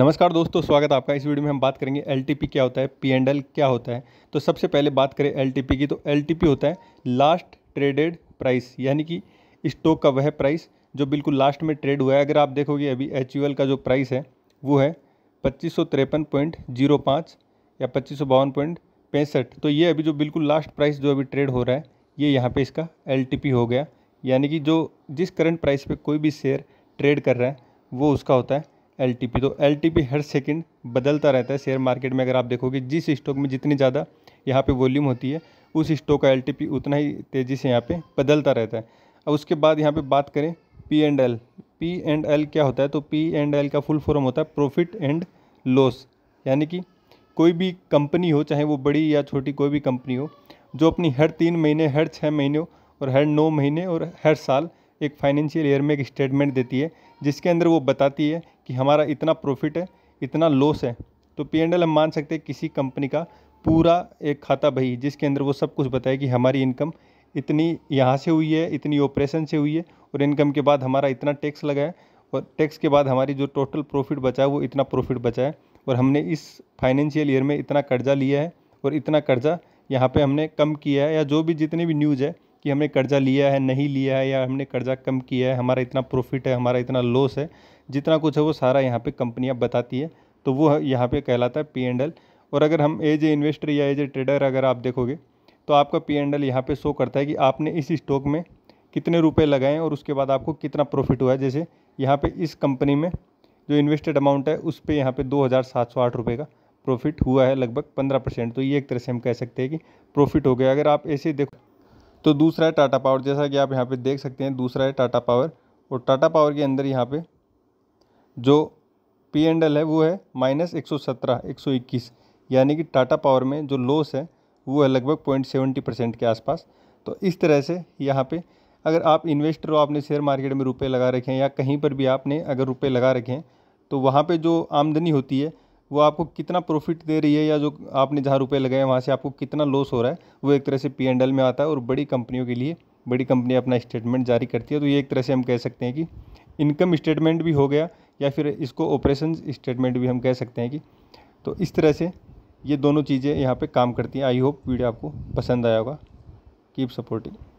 नमस्कार दोस्तों स्वागत है आपका इस वीडियो में हम बात करेंगे एल क्या होता है पी एंड एल क्या होता है तो सबसे पहले बात करें एल की तो एल होता है लास्ट ट्रेडेड प्राइस यानी कि स्टॉक का वह प्राइस जो बिल्कुल लास्ट में ट्रेड हुआ है अगर आप देखोगे अभी एच का जो प्राइस है वो है पच्चीस या पच्चीस तो ये अभी जो बिल्कुल लास्ट प्राइस जो अभी ट्रेड हो रहा है ये यहाँ पर इसका एल हो गया यानी कि जो जिस करंट प्राइस पर कोई भी शेयर ट्रेड कर रहा है वो उसका होता है एल तो एल हर सेकंड बदलता रहता है शेयर मार्केट में अगर आप देखोगे जिस स्टॉक में जितनी ज़्यादा यहाँ पे वॉल्यूम होती है उस स्टॉक का एल उतना ही तेज़ी से यहाँ पे बदलता रहता है अब उसके बाद यहाँ पे बात करें P and L P and L क्या होता है तो पी एंड एल का फुल फॉर्म होता है प्रॉफिट एंड लॉस यानी कि कोई भी कंपनी हो चाहे वो बड़ी या छोटी कोई भी कंपनी हो जो अपनी हर तीन महीने हर छः महीने और हर नौ महीने और हर साल एक फाइनेंशियल ईयर में एक स्टेटमेंट देती है जिसके अंदर वो बताती है कि हमारा इतना प्रॉफिट है इतना लॉस है तो पी एंड एल हम मान सकते हैं किसी कंपनी का पूरा एक खाता बही जिसके अंदर वो सब कुछ बताए कि हमारी इनकम इतनी यहाँ से हुई है इतनी ऑपरेशन से हुई है और इनकम के बाद हमारा इतना टैक्स लगा है और टैक्स के बाद हमारी जो टोटल प्रॉफिट बचा है वो इतना प्रॉफिट बचा है और हमने इस फाइनेंशियल ईयर में इतना कर्जा लिया है और इतना कर्जा यहाँ पे हमने कम किया है या जो भी जितनी भी न्यूज़ है कि हमने कर्ज़ा लिया है नहीं लिया है या हमने कर्ज़ा कम किया है हमारा इतना प्रॉफिट है हमारा इतना लॉस है जितना कुछ है वो सारा यहाँ पे कंपनियाँ बताती है तो वो यहाँ पे कहलाता है पी एंड एल और अगर हम एज ए इन्वेस्टर या एज ए ट्रेडर अगर आप देखोगे तो आपका पी एंड एल यहाँ पर शो करता है कि आपने इस स्टॉक में कितने रुपये लगाए और उसके बाद आपको कितना प्रॉफिट हुआ है जैसे यहाँ पर इस कंपनी में जो इन्वेस्टेड अमाउंट है उस पर यहाँ पर दो हज़ार सात सौ आठ रुपये का प्रॉफिट हुआ है लगभग पंद्रह परसेंट तो ये एक तरह से हम कह सकते हैं कि प्रॉफिट हो गया अगर आप ऐसे देखो तो दूसरा है टाटा पावर जैसा कि आप यहाँ पे देख सकते हैं दूसरा है टाटा पावर और टाटा पावर के अंदर यहाँ पे जो पी एंड एल है वो है माइनस एक सौ सत्रह एक सौ इक्कीस यानी कि टाटा पावर में जो लॉस है वो है लगभग पॉइंट सेवेंटी परसेंट के आसपास तो इस तरह से यहाँ पर अगर आप इन्वेस्टर हो आपने शेयर मार्केट में रुपये लगा रखे हैं या कहीं पर भी आपने अगर रुपये लगा रखे हैं तो वहाँ पे जो आमदनी होती है वो आपको कितना प्रॉफिट दे रही है या जो आपने जहाँ रुपये लगाए वहाँ से आपको कितना लॉस हो रहा है वो एक तरह से पी एंड एल में आता है और बड़ी कंपनियों के लिए बड़ी कंपनी अपना स्टेटमेंट जारी करती है तो ये एक तरह से हम कह सकते हैं कि इनकम स्टेटमेंट भी हो गया या फिर इसको ऑपरेशन स्टेटमेंट भी हम कह सकते हैं कि तो इस तरह से ये दोनों चीज़ें यहाँ पर काम करती हैं आई होप वीडियो आपको पसंद आया होगा कीप सपोर्टिंग